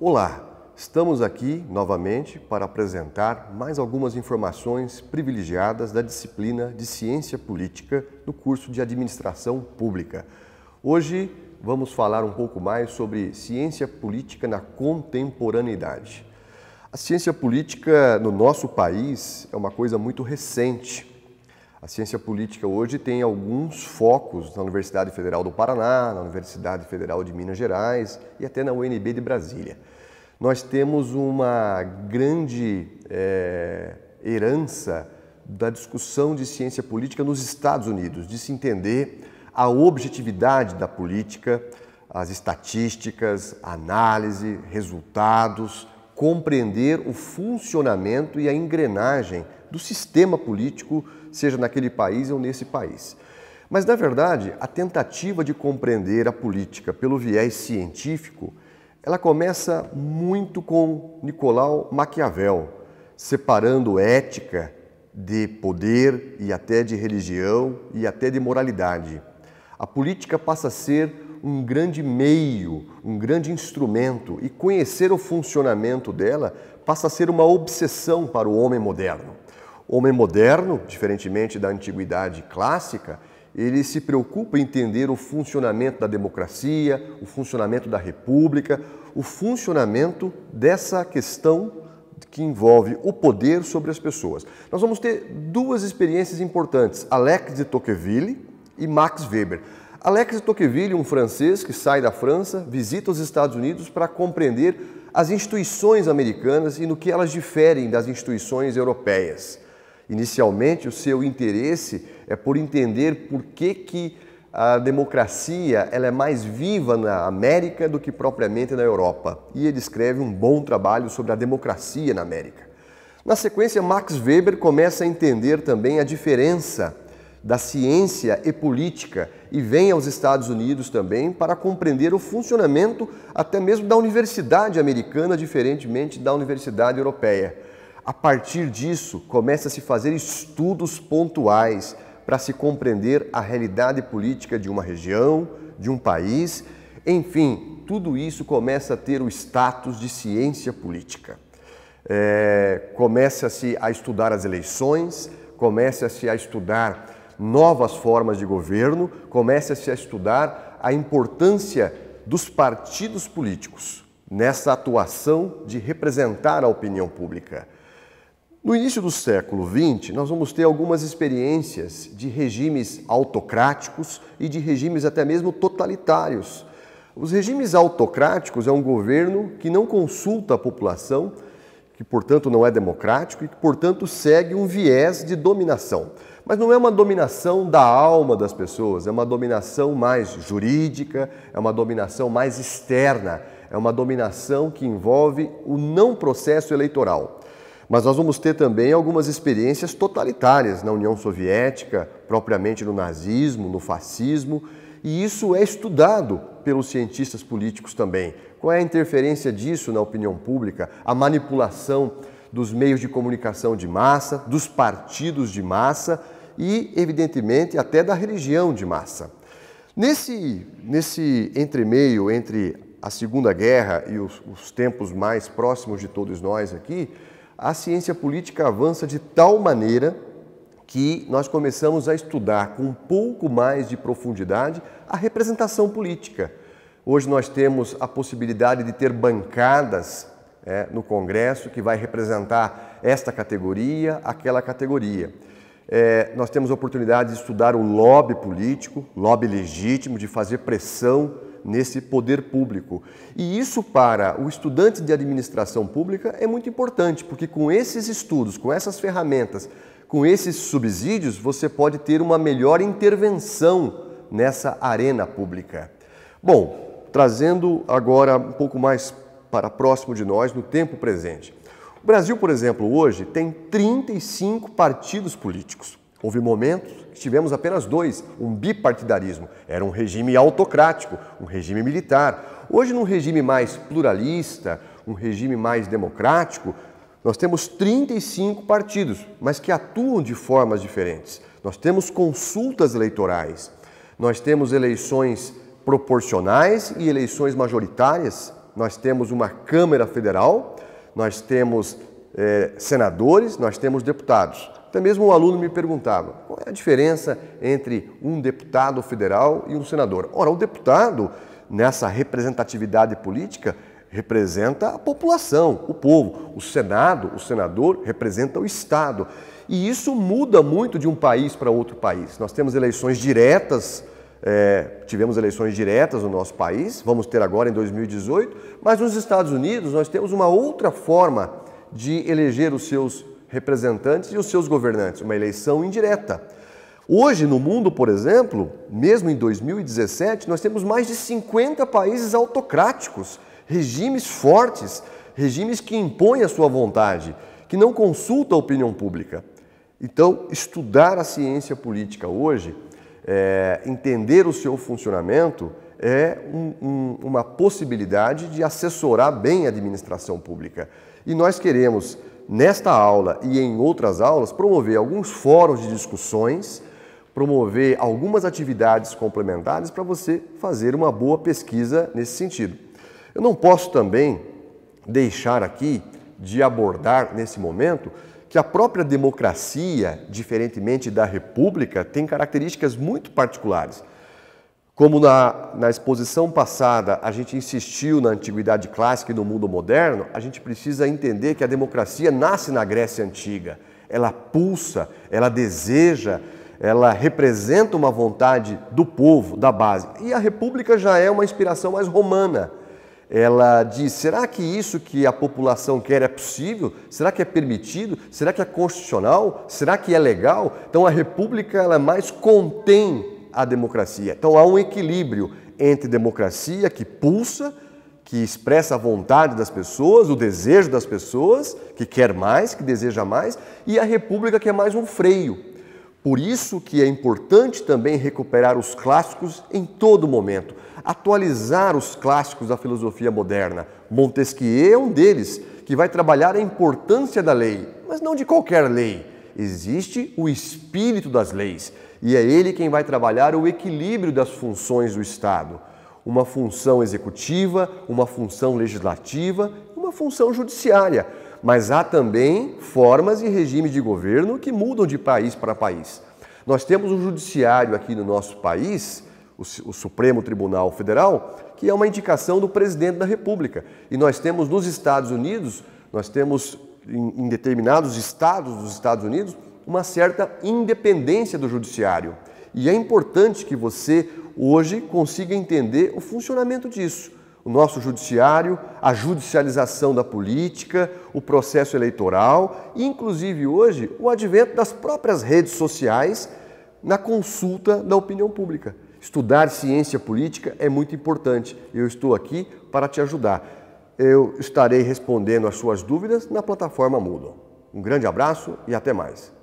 Olá, estamos aqui novamente para apresentar mais algumas informações privilegiadas da disciplina de Ciência Política no curso de Administração Pública. Hoje vamos falar um pouco mais sobre ciência política na contemporaneidade. A ciência política no nosso país é uma coisa muito recente. A ciência política hoje tem alguns focos na Universidade Federal do Paraná, na Universidade Federal de Minas Gerais e até na UNB de Brasília. Nós temos uma grande é, herança da discussão de ciência política nos Estados Unidos, de se entender a objetividade da política, as estatísticas, análise, resultados, compreender o funcionamento e a engrenagem do sistema político, seja naquele país ou nesse país. Mas, na verdade, a tentativa de compreender a política pelo viés científico, ela começa muito com Nicolau Maquiavel, separando ética de poder e até de religião e até de moralidade. A política passa a ser um grande meio, um grande instrumento, e conhecer o funcionamento dela passa a ser uma obsessão para o homem moderno homem moderno, diferentemente da antiguidade clássica, ele se preocupa em entender o funcionamento da democracia, o funcionamento da república, o funcionamento dessa questão que envolve o poder sobre as pessoas. Nós vamos ter duas experiências importantes, Alex de Tocqueville e Max Weber. Alex de Tocqueville, um francês que sai da França, visita os Estados Unidos para compreender as instituições americanas e no que elas diferem das instituições europeias. Inicialmente, o seu interesse é por entender por que, que a democracia ela é mais viva na América do que propriamente na Europa. E ele escreve um bom trabalho sobre a democracia na América. Na sequência, Max Weber começa a entender também a diferença da ciência e política e vem aos Estados Unidos também para compreender o funcionamento até mesmo da universidade americana, diferentemente da universidade europeia. A partir disso, começa a se fazer estudos pontuais para se compreender a realidade política de uma região, de um país, enfim, tudo isso começa a ter o status de ciência política. É, começa-se a estudar as eleições, começa-se a estudar novas formas de governo, começa-se a estudar a importância dos partidos políticos nessa atuação de representar a opinião pública. No início do século XX, nós vamos ter algumas experiências de regimes autocráticos e de regimes até mesmo totalitários. Os regimes autocráticos é um governo que não consulta a população, que portanto não é democrático e que portanto segue um viés de dominação. Mas não é uma dominação da alma das pessoas, é uma dominação mais jurídica, é uma dominação mais externa, é uma dominação que envolve o não processo eleitoral. Mas nós vamos ter também algumas experiências totalitárias na União Soviética, propriamente no nazismo, no fascismo, e isso é estudado pelos cientistas políticos também. Qual é a interferência disso na opinião pública? A manipulação dos meios de comunicação de massa, dos partidos de massa e, evidentemente, até da religião de massa. Nesse, nesse entremeio entre a Segunda Guerra e os, os tempos mais próximos de todos nós aqui, a ciência política avança de tal maneira que nós começamos a estudar com um pouco mais de profundidade a representação política. Hoje nós temos a possibilidade de ter bancadas é, no Congresso que vai representar esta categoria, aquela categoria. É, nós temos a oportunidade de estudar o lobby político, lobby legítimo, de fazer pressão nesse poder público. E isso para o estudante de administração pública é muito importante, porque com esses estudos, com essas ferramentas, com esses subsídios, você pode ter uma melhor intervenção nessa arena pública. Bom, trazendo agora um pouco mais para próximo de nós, no tempo presente. O Brasil, por exemplo, hoje tem 35 partidos políticos. Houve momentos que tivemos apenas dois, um bipartidarismo. Era um regime autocrático, um regime militar. Hoje, num regime mais pluralista, um regime mais democrático, nós temos 35 partidos, mas que atuam de formas diferentes. Nós temos consultas eleitorais, nós temos eleições proporcionais e eleições majoritárias, nós temos uma Câmara Federal, nós temos eh, senadores, nós temos deputados. Até mesmo um aluno me perguntava qual é a diferença entre um deputado federal e um senador. Ora, o deputado, nessa representatividade política, representa a população, o povo. O Senado, o senador, representa o Estado. E isso muda muito de um país para outro país. Nós temos eleições diretas, é, tivemos eleições diretas no nosso país, vamos ter agora em 2018, mas nos Estados Unidos nós temos uma outra forma de eleger os seus representantes e os seus governantes, uma eleição indireta. Hoje, no mundo, por exemplo, mesmo em 2017, nós temos mais de 50 países autocráticos, regimes fortes, regimes que impõem a sua vontade, que não consultam a opinião pública. Então, estudar a ciência política hoje, é, entender o seu funcionamento, é um, um, uma possibilidade de assessorar bem a administração pública. E nós queremos, nesta aula e em outras aulas, promover alguns fóruns de discussões, promover algumas atividades complementares para você fazer uma boa pesquisa nesse sentido. Eu não posso também deixar aqui de abordar nesse momento que a própria democracia, diferentemente da república, tem características muito particulares. Como na, na exposição passada a gente insistiu na antiguidade clássica e no mundo moderno, a gente precisa entender que a democracia nasce na Grécia Antiga. Ela pulsa, ela deseja, ela representa uma vontade do povo, da base. E a república já é uma inspiração mais romana. Ela diz: será que isso que a população quer é possível? Será que é permitido? Será que é constitucional? Será que é legal? Então a república ela é mais contém a democracia. Então há um equilíbrio entre democracia que pulsa, que expressa a vontade das pessoas, o desejo das pessoas, que quer mais, que deseja mais, e a república que é mais um freio. Por isso que é importante também recuperar os clássicos em todo momento, atualizar os clássicos da filosofia moderna. Montesquieu é um deles, que vai trabalhar a importância da lei, mas não de qualquer lei. Existe o espírito das leis, e é ele quem vai trabalhar o equilíbrio das funções do Estado. Uma função executiva, uma função legislativa, uma função judiciária. Mas há também formas e regimes de governo que mudam de país para país. Nós temos um judiciário aqui no nosso país, o Supremo Tribunal Federal, que é uma indicação do presidente da República. E nós temos nos Estados Unidos, nós temos em, determinados estados dos Estados Unidos, uma certa independência do judiciário. E é importante que você hoje consiga entender o funcionamento disso. O nosso judiciário, a judicialização da política, o processo eleitoral e, inclusive hoje, o advento das próprias redes sociais na consulta da opinião pública. Estudar ciência política é muito importante. Eu estou aqui para te ajudar. Eu estarei respondendo às suas dúvidas na plataforma Moodle. Um grande abraço e até mais.